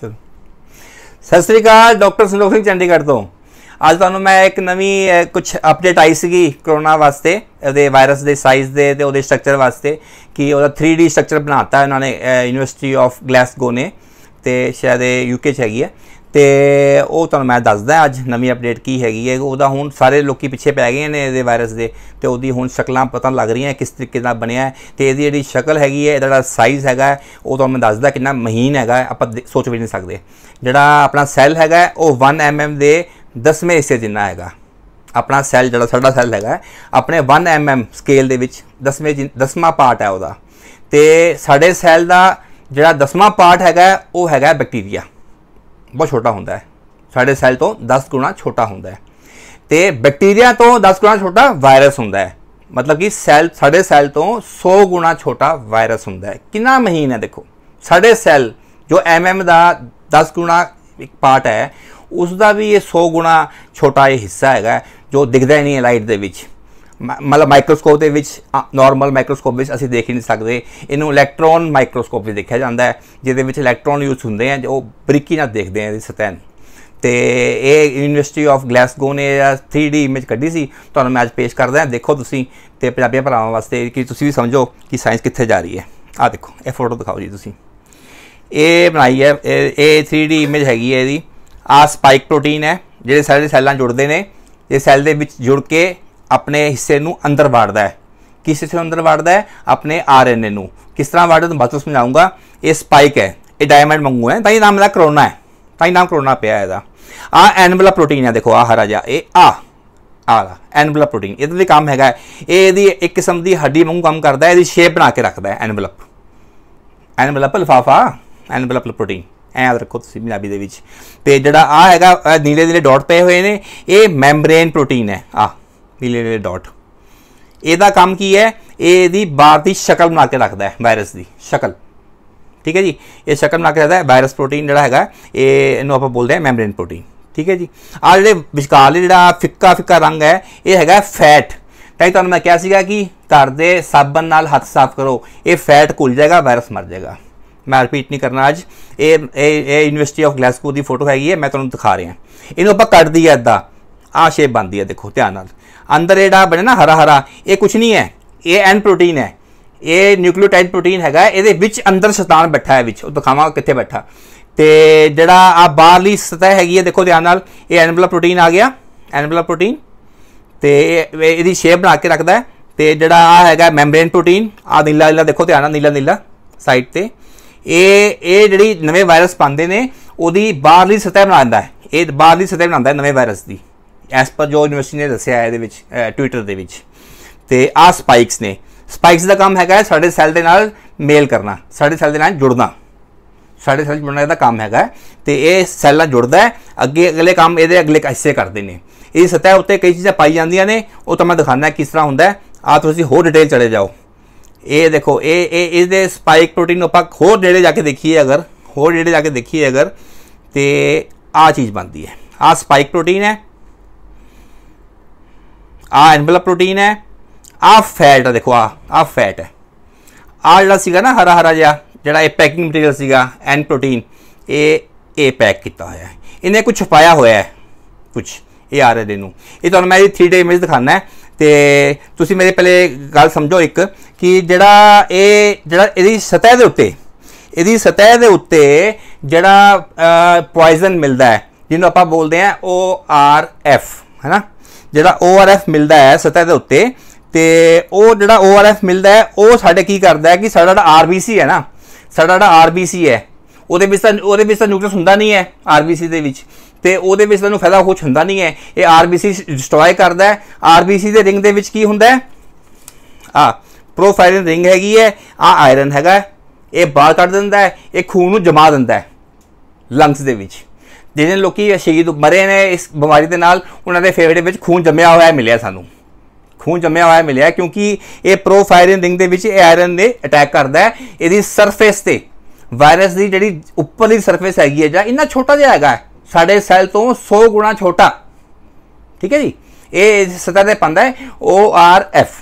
ਚਲੋ ਸਤਿ ਸ੍ਰੀ ਅਕਾਲ ਡਾਕਟਰ ਸੰਦੋਖ ਸਿੰਘ ਚੰਡੀਗੜ੍ਹ ਤੋਂ ਅੱਜ ਤੁਹਾਨੂੰ ਮੈਂ ਇੱਕ ਨਵੀਂ ਕੁਝ ਅਪਡੇਟ ਆਈ ਸੀਗੀ ਕਰੋਨਾ ਵਾਸਤੇ ਉਹਦੇ ਵਾਇਰਸ ਦੇ ਸਾਈਜ਼ ਦੇ ਤੇ ਉਹਦੇ ਸਟਰਕਚਰ ਵਾਸਤੇ ਕਿ ਉਹਦਾ 3D ਸਟਰਕਚਰ ਬਣਾਤਾ ਉਹਨਾਂ ਨੇ ਯੂਨੀਵਰਸਿਟੀ ਆਫ ਗਲਾਸਗੋ ਨੇ ਤੇ ਸ਼ਾਇਦ ਇਹ ਯੂਕੇ ਚ ਹੈਗੀ ਹੈ ਤੇ ਉਹ ਤੁਹਾਨੂੰ ਮੈਂ ਦੱਸਦਾ ਅੱਜ ਨਵੀਂ ਅਪਡੇਟ ਕੀ ਹੈਗੀ ਹੈ ਉਹਦਾ ਹੁਣ ਸਾਰੇ ਲੋਕੀ ਪਿੱਛੇ ਪੈ ਗਏ ਨੇ ਇਹਦੇ ਵਾਇਰਸ ਦੇ ਤੇ ਉਹਦੀ ਹੁਣ ਸ਼ਕਲਾਂ ਪਤਾ ਲੱਗ ਰਹੀਆਂ ਕਿਸ ਤਰੀਕੇ ਨਾਲ ਬਣਿਆ ਤੇ ਇਹਦੀ ਜਿਹੜੀ ਸ਼ਕਲ ਹੈਗੀ ਹੈ ਇਹਦਾ ਜਿਹੜਾ ਸਾਈਜ਼ ਹੈਗਾ ਉਹ ਤੁਹਾਨੂੰ ਮੈਂ ਦੱਸਦਾ ਕਿੰਨਾ ਮਹੀਨ ਹੈਗਾ ਆਪਾਂ ਸੋਚ ਵੀ ਨਹੀਂ ਸਕਦੇ ਜਿਹੜਾ ਆਪਣਾ ਸੈੱਲ ਹੈਗਾ ਉਹ 1 mm ਦੇ 10ਵੇਂ ਹਿੱਸੇ ਜਿੰਨਾ ਹੈਗਾ ਆਪਣਾ ਸੈੱਲ ਜਿਹੜਾ ਸਾਡਾ ਸੈੱਲ ਹੈਗਾ ਆਪਣੇ 1 mm ਸਕੇਲ ਦੇ ਵਿੱਚ 10ਵੇਂ 10ਵਾਂ ਪਾਰਟ ਹੈ ਉਹਦਾ ਤੇ ਸਾਡੇ ਸੈੱਲ ਦਾ ਜਿਹੜਾ 10ਵਾਂ ਪਾਰਟ ਹੈਗਾ ਉਹ ਹੈਗਾ ਬੈਕਟੀਰੀਆ ਬਹੁਤ ਛੋਟਾ ਹੁੰਦਾ ਹੈ ਸਾਡੇ ਸੈੱਲ ਤੋਂ 10 ਗੁਣਾ ਛੋਟਾ ਹੁੰਦਾ ਹੈ ਤੇ ਬੈਕਟੀਰੀਆ ਤੋਂ 10 ਗੁਣਾ ਛੋਟਾ ਵਾਇਰਸ ਹੁੰਦਾ ਹੈ ਮਤਲਬ ਕਿ ਸੈੱਲ ਸਾਡੇ ਸੈੱਲ ਤੋਂ 100 ਗੁਣਾ ਛੋਟਾ ਵਾਇਰਸ ਹੁੰਦਾ ਹੈ ਕਿੰਨਾ ਮਹੀਨ ਹੈ ਦੇਖੋ ਸਾਡੇ ਸੈੱਲ ਜੋ ਐਮਐਮ ਦਾ 10 ਗੁਣਾ ਇੱਕ ਪਾਰਟ ਹੈ ਉਸ ਦਾ ਵੀ ਇਹ 100 ਗੁਣਾ ਛੋਟਾ ਇਹ ਹਿੱਸਾ ਹੈਗਾ ਜੋ ਦਿਖਦਾ ਨਹੀਂ ਹੈ ਲਾਈਟ ਦੇ ਵਿੱਚ ਮਤਲਬ ਮਾਈਕਰੋਸਕੋਪ ਦੇ ਵਿੱਚ ਨਾਰਮਲ ਮਾਈਕਰੋਸਕੋਪ ਵਿੱਚ ਅਸੀਂ ਦੇਖ ਹੀ ਨਹੀਂ ਸਕਦੇ ਇਹਨੂੰ ਇਲੈਕਟ੍ਰੋਨ ਮਾਈਕਰੋਸਕੋਪ ਵਿੱਚ ਦੇਖਿਆ ਜਾਂਦਾ ਹੈ ਜਿਹਦੇ ਵਿੱਚ ਇਲੈਕਟ੍ਰੋਨ ਯੂਜ਼ ਹੁੰਦੇ ਆ ਜੋ ਬਰੀਕੀ ਨਾਲ ਦੇਖਦੇ ਆ ਇਹਦੀ ਸਤਹ ਨੂੰ ਤੇ ਇਹ ਯੂਨੀਵਰਸਿਟੀ ਆਫ ਗਲਾਸਗੋ ਨੇ 3D ਇਮੇਜ ਕੱਢੀ ਸੀ ਤੁਹਾਨੂੰ ਮੈਂ ਅੱਜ ਪੇਸ਼ ਕਰਦਾ ਹਾਂ ਦੇਖੋ ਤੁਸੀਂ ਤੇ ਪੰਜਾਬੀ ਭਰਾਵਾਂ ਵਾਸਤੇ ਕਿ ਤੁਸੀਂ ਵੀ ਸਮਝੋ ਕਿ ਸਾਇੰਸ ਕਿੱਥੇ ਜਾ ਰਹੀ ਹੈ ਆ ਦੇਖੋ ਇਹ ਫੋਟੋ ਦਿਖਾਓ ਜੀ ਤੁਸੀਂ ਇਹ ਬਣਾਈ ਹੈ ਇਹ 3D ਇਮੇਜ ਹੈਗੀ ਹੈ ਇਹਦੀ ਆ ਸਪਾਈਕ ਪ੍ਰੋਟੀਨ ਹੈ ਜਿਹੜੇ ਸਾਰੇ ਸੈੱਲਾਂ ਜੁੜਦੇ ਨੇ ਇਹ ਸੈੱਲ ਦੇ ਵਿੱਚ ਜੁੜ ਕੇ ਆਪਣੇ ਹਿੱਸੇ ਨੂੰ ਅੰਦਰ ਵੜਦਾ ਹੈ ਕਿਸ ਹਿੱਸੇ ਨੂੰ ਅੰਦਰ ਵੜਦਾ ਹੈ ਆਪਣੇ ਆਰਐਨਏ ਨੂੰ ਕਿਸ ਤਰ੍ਹਾਂ ਮੈਂ ਤੁਹਾਨੂੰ ਬਾਅਦ ਵਿੱਚ ਸਮਝਾਉਂਗਾ ਇਹ ਸਪਾਈਕ ਹੈ ਇਹ ਡਾਇਮੰਡ ਵਾਂਗੂ ਹੈ ਤਾਂ ਇਹ ਨਾਮ ਦਾ ਕਰੋਨਾ ਹੈ ਤਾਂ ਇਹ ਨਾਮ ਕਰੋਨਾ ਪਿਆ ਹੈ ਇਹਦਾ ਆ ਐਨਵਲਾ ਪ੍ਰੋਟੀਨ ਹੈ ਦੇਖੋ ਆ ਹਰਾ ਜਾ ਇਹ ਆ ਆਲਾ ਐਨਵਲਪ ਪ੍ਰੋਟੀਨ ਇਹਦਾ ਦੇ ਕੰਮ ਹੈਗਾ ਇਹ ਇਹਦੀ ਇੱਕ ਕਿਸਮ ਦੀ ਹੱਡੀ ਵਾਂਗੂ ਕੰਮ ਕਰਦਾ ਹੈ ਇਹਦੀ ਸ਼ੇਪ ਬਣਾ ਕੇ ਰੱਖਦਾ ਹੈ ਐਨਵਲਪ ਐਨਵਲਪ ਲਫਾਫਾ ਐਨਵਲਪ ਪ੍ਰੋਟੀਨ ਐ ਅਦਰ ਰੱਖੋ ਤੁਸੀਂ ਪੰਜਾਬੀ ਦੇ ਵਿੱਚ ਤੇ ਜਿਹੜਾ ਆ ਹੈਗਾ ਨੀਲੇ ਨੀਲੇ ਡਾਟ ਪਏ ਹੋਏ ਨੇ ਇਹ ਮੈਂਬਰੇਨ ਪ੍ਰੋਟੀਨ ਹੈ ਆ ਨੀਲੇ ਨੀਲੇ ਡਾਟ ਇਹਦਾ ਕੰਮ ਕੀ ਹੈ ਇਹ ਇਹਦੀ ਬਾਹਰ ਦੀ ਸ਼ਕਲ ਬਣਾ ਕੇ ਰੱਖਦਾ ਹੈ ਵਾਇਰਸ ਦੀ ਸ਼ਕਲ ਠੀਕ ਹੈ ਜੀ ਇਹ ਸ਼ਕਲ ਬਣਾ ਕੇ ਰੱਖਦਾ ਹੈ ਵਾਇਰਸ ਪ੍ਰੋਟੀਨ ਜਿਹੜਾ ਹੈਗਾ ਇਹ ਇਹਨੂੰ ਆਪਾਂ ਬੋਲਦੇ ਹਾਂ ਮੈਮਬ੍ਰੇਨ ਪ੍ਰੋਟੀਨ ਠੀਕ ਹੈ ਜੀ ਆ ਜਿਹੜੇ ਵਿਚਕਾਰ ਜਿਹੜਾ ਫਿੱਕਾ ਫਿੱਕਾ ਰੰਗ ਹੈ ਇਹ ਹੈਗਾ ਫੈਟ ਤਾਂ ਤੁਹਾਨੂੰ ਮੈਂ ਕਿਹਾ ਸੀਗਾ ਕਿ ਘਰ ਦੇ ਸਾਬਣ ਨਾਲ ਹੱਥ ਸਾਫ਼ ਕਰੋ ਇਹ ਫੈਟ ਘੁਲ ਜਾਏਗਾ ਵਾਇਰਸ ਮਰ ਜਾਏਗਾ ਮੈਂ ਰਿਪੀਟ ਨਹੀਂ ਕਰਨਾ ਅੱਜ ਇਹ ਇਹ ਯੂਨੀਵਰਸਿਟੀ ਆਫ ਗਲਾਸਕੋ ਦੀ ਫੋਟੋ ਹੈਗੀ ਹੈ ਮੈਂ ਤੁਹਾਨੂੰ ਦਿਖਾ ਰਿਹਾ ਇਹਨੂੰ ਆਪਾਂ ਕੱਟ ਦਈਏ ਇਦਾਂ ਆ ਸ਼ੇਪ ਬਣਦੀ ਹੈ ਦੇਖੋ ਧਿਆਨ ਨਾਲ ਅੰਦਰ ਇਹਦਾ ਡਾ ਬਣੇ ਨਾ ਹਰਾ ਹਰਾ ਇਹ ਕੁਝ ਨਹੀਂ ਹੈ ਇਹ ਐਨ ਪ੍ਰੋਟੀਨ ਹੈ ਇਹ ਨਿਊਕਲੀਓਟਾਈਡ ਪ੍ਰੋਟੀਨ ਹੈਗਾ ਇਹਦੇ ਵਿੱਚ ਅੰਦਰ ਸ਼ੈਤਾਨ ਬੈਠਾ ਹੈ ਵਿੱਚ ਉਹ ਦਿਖਾਵਾਂ ਕਿੱਥੇ ਬੈਠਾ ਤੇ ਜਿਹੜਾ ਆ ਬਾਹਰਲੀ ਸਤਹ ਹੈਗੀ ਹੈ ਦੇਖੋ ਧਿਆਨ ਨਾਲ ਇਹ ਐਨਵਲਪ ਪ੍ਰੋਟੀਨ ਆ ਗਿਆ ਐਨਵਲਪ ਪ੍ਰੋਟੀਨ ਤੇ ਇਹਦੀ ਸ਼ੇਪ ਬਣਾ ਕੇ ਰੱਖਦਾ ਤੇ ਜਿਹੜਾ ਆ ਹੈਗਾ ਮੈਂਬਰੇਨ ਪ੍ਰੋਟੀਨ ਆ ਨੀਲਾ ਨੀਲਾ ਦੇਖੋ ਧਿਆਨ ਨਾਲ ਨੀਲਾ ਨੀਲਾ ਸਾਈਡ ਤੇ ਇਹ ਇਹ ਜਿਹੜੀ ਨਵੇਂ ਵਾਇਰਸ ਪਾਉਂਦੇ ਨੇ ਉਹਦੀ ਬਾਹਰਲੀ ਸਤਹ ਬਣਾਉਂਦਾ ਹੈ ਇਹ ਬਾਹਰਲੀ ਸਤਹ ਬਣਾਉਂਦਾ ਹੈ ਨਵੇਂ ਵਾਇਰਸ ਦੀ ਐਸ ਪਰ ਜੋ ਯੂਨੀਵਰਸਿਟੀ ਨੇ ਦੱਸਿਆ ਹੈ ਇਹਦੇ ਵਿੱਚ ਟਵਿੱਟਰ ਦੇ ਵਿੱਚ ਤੇ ਆ ਸਪਾਈਕਸ ਨੇ ਸਪਾਈਕਸ ਦਾ ਕੰਮ ਹੈਗਾ ਸਾਡੇ ਸੈੱਲ ਦੇ ਨਾਲ ਮੇਲ ਕਰਨਾ ਸਾਡੇ ਸੈੱਲ ਦੇ ਨਾਲ ਜੁੜਨਾ ਸਾਡੇ ਸੈੱਲ ਜੁੜਨਾ ਇਹਦਾ ਕੰਮ ਹੈਗਾ ਤੇ ਇਹ ਸੈੱਲ ਨਾਲ ਜੁੜਦਾ ਹੈ ਅੱਗੇ ਅਗਲੇ ਕੰਮ ਇਹਦੇ ਅਗਲੇ ਹਿੱਸੇ ਕਰਦੇ ਨੇ ਇਹ ਸਤਹ ਉੱਤੇ ਕਈ ਚੀਜ਼ਾਂ ਪਾਈ ਜਾਂਦੀਆਂ ਨੇ ਉਹ ਤਾਂ ਮੈਂ ਦਿਖਾਣਾ ਕਿਸ ਤਰ੍ਹਾਂ ਹੁੰਦਾ ਆ ਤੁਸੀਂ ਹੋਰ ਡਿਟੇਲ ਚਲੇ ਜਾਓ ਇਹ ਦੇਖੋ ਇਹ ਇਹ ਇਹਦੇ ਸਪਾਈਕ ਪ੍ਰੋਟੀਨ ਨੂੰ ਆਪਾਂ ਹੋਰ ਨੇੜੇ ਜਾ ਕੇ ਦੇਖੀਏ ਅਗਰ ਹੋਰ ਨੇੜੇ ਜਾ ਕੇ ਦੇਖੀਏ ਅਗਰ ਤੇ ਆ ਚੀਜ਼ ਬਣਦੀ ਹੈ ਆ ਸਪਾਈਕ ਪ੍ਰੋਟੀਨ ਹੈ ਆ ਐਨਵਲਪ ਪ੍ਰੋਟੀਨ ਹੈ ਆ ਫੈਟ ਦੇਖੋ ਆ ਆ ਫੈਟ ਹੈ ਆ ਜਿਹੜਾ ਸੀਗਾ ਨਾ ਹਰਾ ਹਰਾ ਜਿਹਾ ਜਿਹੜਾ ਇਹ ਪੈਕਿੰਗ ਮਟੀਰੀਅਲ ਸੀਗਾ ਐਨ ਪ੍ਰੋਟੀਨ ਇਹ ਇਹ ਪੈਕ ਕੀਤਾ ਹੋਇਆ ਹੈ ਇਹਨੇ ਕੁਝ ਛਪਾਇਆ ਹੋਇਆ ਹੈ ਕੁਝ ਇਹ ਆ ਰਹੇ ਦੇ ਨੂੰ ਇਹ ਤੁਹਾਨੂੰ ਮੈਂ ਇਹ 3D ਇਮੇਜ ਦਿਖਾਣਾ ਹੈ ਤੇ ਤੁਸੀਂ ਮੇਰੇ ਪਹਿਲੇ ਗੱਲ ਸਮਝੋ ਇੱਕ ਕਿ ਜਿਹੜਾ ਇਹ ਜਿਹੜਾ ਇਹਦੀ ਸਤਹ ਦੇ ਉੱਤੇ ਇਹਦੀ ਸਤਹ ਦੇ ਉੱਤੇ ਜਿਹੜਾ ਪੋਇਜ਼ਨ ਮਿਲਦਾ ਹੈ ਜਿਹਨੂੰ ਆਪਾਂ ਬੋਲਦੇ ਆ ਉਹ ਆਰ ਐਫ ਹੈਨਾ ਜਿਹੜਾ ORF ਮਿਲਦਾ ਹੈ ਸਤਹ ਦੇ ਉੱਤੇ ਤੇ ਉਹ ਜਿਹੜਾ ORF ਮਿਲਦਾ ਹੈ ਉਹ ਸਾਡੇ ਕੀ ਕਰਦਾ ਹੈ ਕਿ ਸਾਡਾ ਜਿਹੜਾ RBC ਹੈ ਨਾ ਸਾਡਾ ਜਿਹੜਾ RBC ਹੈ ਉਹਦੇ ਵਿੱਚ ਤਾਂ ਉਹਦੇ ਵਿੱਚ ਤਾਂ ਨਿਊਕਲੀਅਸ ਹੁੰਦਾ ਨਹੀਂ ਹੈ RBC ਦੇ ਵਿੱਚ ਤੇ ਉਹਦੇ ਵਿੱਚ ਤੁਹਾਨੂੰ ਫਾਇਦਾ ਕੁਝ ਹੁੰਦਾ ਨਹੀਂ ਹੈ ਇਹ RBC ਡਿਸਟਰੋਏ ਕਰਦਾ ਹੈ RBC ਦੇ ਰਿੰਗ ਦੇ ਵਿੱਚ ਕੀ ਹੁੰਦਾ ਹੈ ਆ ਪ੍ਰੋਫਾਈਲਿੰਗ ਰਿੰਗ ਹੈਗੀ ਹੈ ਆ ਆਇਰਨ ਹੈਗਾ ਇਹ ਬਾਹਰ ਕੱਢ ਦਿੰਦਾ ਹੈ ਇਹ ਖੂਨ ਨੂੰ ਜਮਾ ਦਿੰਦਾ ਹੈ ਲੰਗਸ ਦੇ ਵਿੱਚ ਜਿਹਨੇ ਲੋਕੀ ਸ਼ਹੀਦ ਮਰੇ ਨੇ ਇਸ ਬਿਮਾਰੀ ਦੇ ਨਾਲ ਉਹਨਾਂ ਦੇ ਫੇਫੜੇ ਵਿੱਚ ਖੂਨ ਜੰਮਿਆ ਹੋਇਆ ਮਿਲਿਆ ਸਾਨੂੰ ਖੂਨ ਜੰਮਿਆ ਹੋਇਆ ਮਿਲਿਆ ਕਿਉਂਕਿ ਇਹ ਪ੍ਰੋਫਾਇਰਨ ਰਿੰਗ ਦੇ ਵਿੱਚ ਆਇਰਨ ਨੇ ਅਟੈਕ ਕਰਦਾ ਹੈ ਇਹਦੀ ਸਰਫੇਸ ਤੇ ਵਾਇਰਸ ਦੀ ਜਿਹੜੀ ਉੱਪਰਲੀ ਸਰਫੇਸ ਹੈਗੀ ਹੈ ਜਾਂ ਇੰਨਾ ਛੋਟਾ ਜਿਹਾ ਹੈਗਾ ਸਾਡੇ ਸੈੱਲ ਤੋਂ 100 ਗੁਣਾ ਛੋਟਾ ਠੀਕ ਹੈ ਜੀ ਇਹ ਸਤਾ ਦੇ ਪੰਦਾ ਹੈ ORF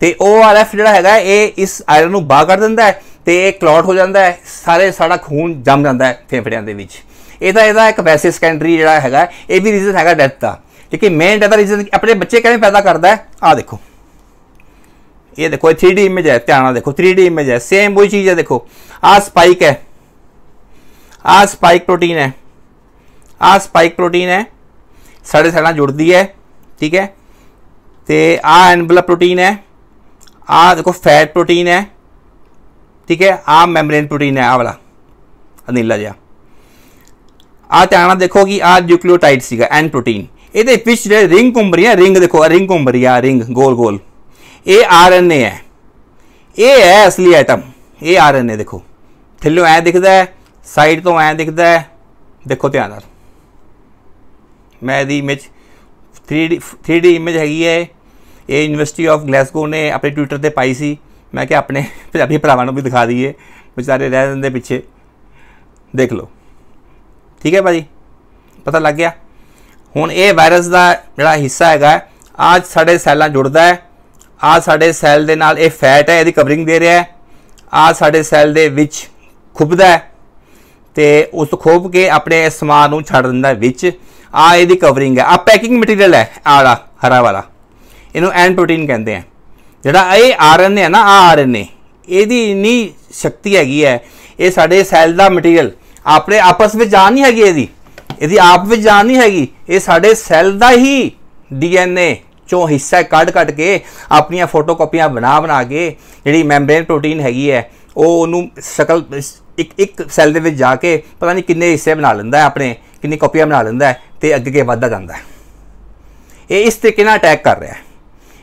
ਤੇ ORF ਜਿਹੜਾ ਹੈਗਾ ਇਹ ਇਸ ਆਇਰਨ ਨੂੰ ਬਾਹਰ ਕੱਢ ਦਿੰਦਾ ਹੈ ਤੇ ਇਹ ਕਲੌਟ ਹੋ ਜਾਂਦਾ ਹੈ ਸਾਰੇ ਸਾਡਾ ਖੂਨ ਜੰਮ ਜਾਂਦਾ ਹੈ ਫੇਫੜਿਆਂ ਦੇ ਵਿੱਚ ਇਹਦਾ ਇਹਦਾ ਇੱਕ ਵੈਸੇ ਸੈਕੰਡਰੀ ਜਿਹੜਾ ਹੈਗਾ ਇਹ ਵੀ ਰੀਜ਼ਨ ਹੈਗਾ ਡੈਥ ਦਾ ਲੇਕਿਨ ਮੇਨ ਡੈਥ ਦਾ ਰੀਜ਼ਨ ਆਪਣੇ ਬੱਚੇ ਕਿਵੇਂ ਪੈਦਾ ਕਰਦਾ ਹੈ ਆ ਦੇਖੋ ये देखो थ्री डी इमेज है ध्यान देखो थ्री डी इमेज है सेम वही चीज़ है देखो आ स्पाइक है आ स्पाइक प्रोटीन है आ स्पाइक प्रोटीन है साढ़े साढ़ा जुड़ती है ठीक है तो आ एनवलप प्रोटीन है आ देखो फैट प्रोटीन है ठीक है आ मैमरेन प्रोटीन है आ वाला नीला जहा ਆ ਧਿਆਨ ਦੇਖੋ ਕਿ ਆ ਨਿਊਕਲੀਓਟਾਈਡ ਸੀਗਾ ਐਨ ਪ੍ਰੋਟੀਨ ਇਹਦੇ ਵਿੱਚ ਜਿਹੜੇ ਰਿੰਗ ਘੁੰਮ ਰਹੀ ਹੈ ਰਿੰਗ ਦੇਖੋ ਰਿੰਗ ਘੁੰਮ ਰਹੀ ਆ ਰਿੰਗ ਗੋਲ ਗੋਲ ਇਹ ਆਰਐਨਏ ਹੈ ਇਹ ਹੈ ਅਸਲੀ ਐਟਮ ਇਹ ਆਰਐਨਏ ਦੇਖੋ ਥੱਲੋਂ ਐ ਦਿਖਦਾ ਹੈ ਸਾਈਡ ਤੋਂ ਐ ਦਿਖਦਾ ਹੈ ਦੇਖੋ ਧਿਆਨ ਨਾਲ ਮੈਂ ਇਹਦੀ ਇਮੇਜ 3D 3D ਇਮੇਜ ਹੈਗੀ ਹੈ ਇਹ ਯੂਨੀਵਰਸਿਟੀ ਆਫ ਗਲਾਸਗੋ ਨੇ ਆਪਣੇ ਟਵਿੱਟਰ ਤੇ ਪਾਈ ਸੀ ਮੈਂ ਕਿ ਆਪਣੇ ਪੰਜਾਬੀ ਭਰਾਵਾਂ ਨੂੰ ਵੀ ਦਿਖਾ ਦਈਏ ਵਿਚਾਰੇ ਰਹਿ ਜਾਂਦੇ ਪਿੱਛੇ ਦੇਖ ਲਓ ਠੀਕ ਹੈ ਭਾਜੀ ਪਤਾ ਲੱਗ ਗਿਆ ਹੁਣ ਇਹ ਵਾਇਰਸ ਦਾ ਜਿਹੜਾ ਹਿੱਸਾ ਹੈਗਾ ਆਜ ਸਾਡੇ ਸੈੱਲਾਂ ਜੁੜਦਾ ਹੈ ਆ ਸਾਡੇ ਸੈੱਲ ਦੇ ਨਾਲ ਇਹ ਫੈਟ ਹੈ ਇਹਦੀ ਕਵਰਿੰਗ ਦੇ ਰਿਹਾ ਹੈ ਆ ਸਾਡੇ ਸੈੱਲ ਦੇ ਵਿੱਚ ਖੁੱਬਦਾ ਹੈ ਤੇ ਉਸ ਤੋਂ ਕੇ ਆਪਣੇ ਸਮਾਨ ਨੂੰ ਛੱਡ ਦਿੰਦਾ ਵਿੱਚ ਆ ਇਹਦੀ ਕਵਰਿੰਗ ਹੈ ਆ ਪੈਕਿੰਗ ਮਟੀਰੀਅਲ ਹੈ ਆੜਾ ਹਰਾ ਵਾਲਾ ਇਹਨੂੰ ਐਂਡ ਪ੍ਰੋਟੀਨ ਕਹਿੰਦੇ ਆ ਜਿਹੜਾ ਇਹ ਆਰਐਨਏ ਹੈ ਨਾ ਆ ਆਰਐਨਏ ਇਹਦੀ ਇਨੀ ਸ਼ਕਤੀ ਹੈਗੀ ਹੈ ਇਹ ਸਾਡੇ ਸੈੱਲ ਦਾ ਮਟੀਰੀਅਲ ਆਪਣੇ ਆਪਸ ਵਿੱਚ ਜਾਣ ਨਹੀਂ ਹੈਗੀ ਇਹਦੀ ਇਹਦੀ ਆਪ ਵਿੱਚ ਜਾਣ ਨਹੀਂ ਹੈਗੀ ਇਹ ਸਾਡੇ ਸੈੱਲ ਦਾ ਹੀ ਡੀਐਨਏ ਚੋਂ ਹਿੱਸਾ ਕੱਢ ਕੱਢ ਕੇ ਆਪਣੀਆਂ ਫੋਟੋਕਾਪੀਆਂ ਬਣਾ ਬਣਾ ਕੇ ਜਿਹੜੀ ਮੈਂਬਰੇਨ ਪ੍ਰੋਟੀਨ ਹੈਗੀ ਹੈ ਉਹ ਉਹਨੂੰ ਸ਼ਕਲ ਇੱਕ ਇੱਕ ਸੈੱਲ ਦੇ ਵਿੱਚ ਜਾ ਕੇ ਪਤਾ ਨਹੀਂ ਕਿੰਨੇ ਹਿੱਸੇ ਬਣਾ ਲੈਂਦਾ ਹੈ ਆਪਣੇ ਕਿੰਨੀ ਕਾਪੀਆਂ ਬਣਾ ਲੈਂਦਾ ਹੈ ਤੇ ਅੱਗੇ ਕੇ ਵੱਧਦਾ ਜਾਂਦਾ ਹੈ ਇਹ ਇਸ ਤਰੀਕੇ ਨਾਲ ਅਟੈਕ ਕਰ ਰਿਹਾ ਹੈ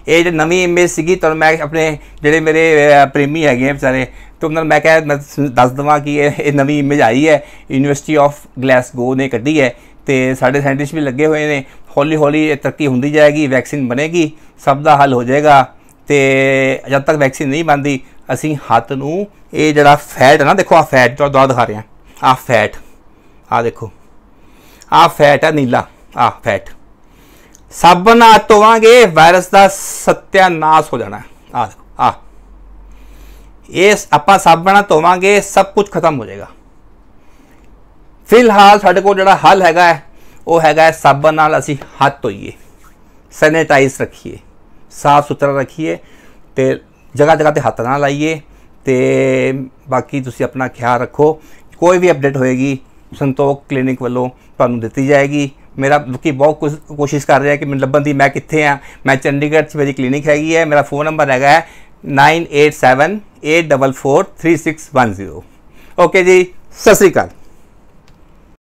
ਇਹ ਜਿਹੜੀ ਨਵੀਂ ਇਮੇਜ ਸੀਗੀ ਤਾਂ ਮੈਂ ਆਪਣੇ ਜਿਹੜੇ ਮੇਰੇ ਪ੍ਰੇਮੀ ਹੈਗੇ ਵਿਚਾਰੇ ਤੋਂ ਉਹਨਾਂ ਮੈਂ ਕਹਿੰਦਾ ਮੈਂ ਦੱਸ ਦਵਾਂ ਕਿ ਇਹ ਨਵੀਂ ਇਮੇਜ ਆਈ ਹੈ ਯੂਨੀਵਰਸਿਟੀ ਆਫ ਗਲਾਸਗੋ ਨੇ ਕੱਢੀ ਹੈ ਤੇ ਸਾਡੇ ਸਾਇੰਟਿਸਟ ਵੀ ਲੱਗੇ ਹੋਏ ਨੇ ਹੌਲੀ ਹੌਲੀ ਤਰੱਕੀ ਹੁੰਦੀ ਜਾਏਗੀ ਵੈਕਸੀਨ ਬਣੇਗੀ ਸਭ ਦਾ ਹੱਲ ਹੋ ਜਾਏਗਾ ਤੇ ਜਦ ਤੱਕ ਵੈਕਸੀਨ ਨਹੀਂ ਬਣਦੀ ਅਸੀਂ ਹੱਥ ਨੂੰ ਇਹ ਜਿਹੜਾ ਫੈਟ ਹੈ ਨਾ ਦੇਖੋ ਆ ਫੈਟ ਜੋ ਦਵਾ ਦਿਖਾ ਰਿਹਾ ਆ ਫੈਟ ਆ ਦੇਖੋ ਆ ਫੈਟ ਹੈ ਨੀਲਾ ਆ ਫੈਟ ਸਾਬਣ ਨਾਲ ਧੋਵਾਂਗੇ ਵਾਇਰਸ ਦਾ ਸਤਿਆਨਾਸ਼ ਹੋ ਜਾਣਾ ਆ ਆ ਇਹ ਆਪਾਂ ਸਾਬਣਾ ਧੋਵਾਂਗੇ ਸਭ ਕੁਝ ਖਤਮ ਹੋ ਜਾਏਗਾ ਫਿਲਹਾਲ ਸਾਡੇ ਕੋਲ ਜਿਹੜਾ ਹੱਲ ਹੈਗਾ ਉਹ ਹੈਗਾ ਸਾਬਣ ਨਾਲ ਅਸੀਂ ਹੱਥ ਧੋਈਏ ਸੈਨੀਟਾਈਜ਼ ਰੱਖੀਏ ਸਾਫ ਸੁਥਰਾ ਰੱਖੀਏ ਤੇ ਜਗ੍ਹਾ ਜਗ੍ਹਾ ਤੇ ਹੱਥ ਨਾ ਲਾਈਏ ਤੇ ਬਾਕੀ ਤੁਸੀਂ ਆਪਣਾ ਖਿਆਲ ਰੱਖੋ ਕੋਈ ਵੀ ਅਪਡੇਟ ਹੋਏਗੀ ਸੰਤੋਖ ਕਲੀਨਿਕ ਵੱਲੋਂ ਤੁਹਾਨੂੰ ਦਿੱਤੀ ਜਾਏਗੀ ਮੇਰਾ ਲੋਕੀ ਬਹੁਤ ਕੋਸ਼ਿਸ਼ ਕਰ ਰਿਹਾ ਕਿ ਮੈਨੂੰ ਲੱਭਣ ਦੀ ਮੈਂ ਕਿੱਥੇ ਆ ਮੈਂ ਚੰਡੀਗੜ੍ਹ 'ਚ ਮੇਰੀ ਕਲੀਨਿਕ ਹੈਗੀ ਹੈ ਮੇਰਾ ਫੋਨ ਨੰਬਰ ਹੈਗਾ 987 ਏ 3610 ਓਕੇ ਜੀ ਸਤਿ ਸ੍ਰੀ ਅਕਾਲ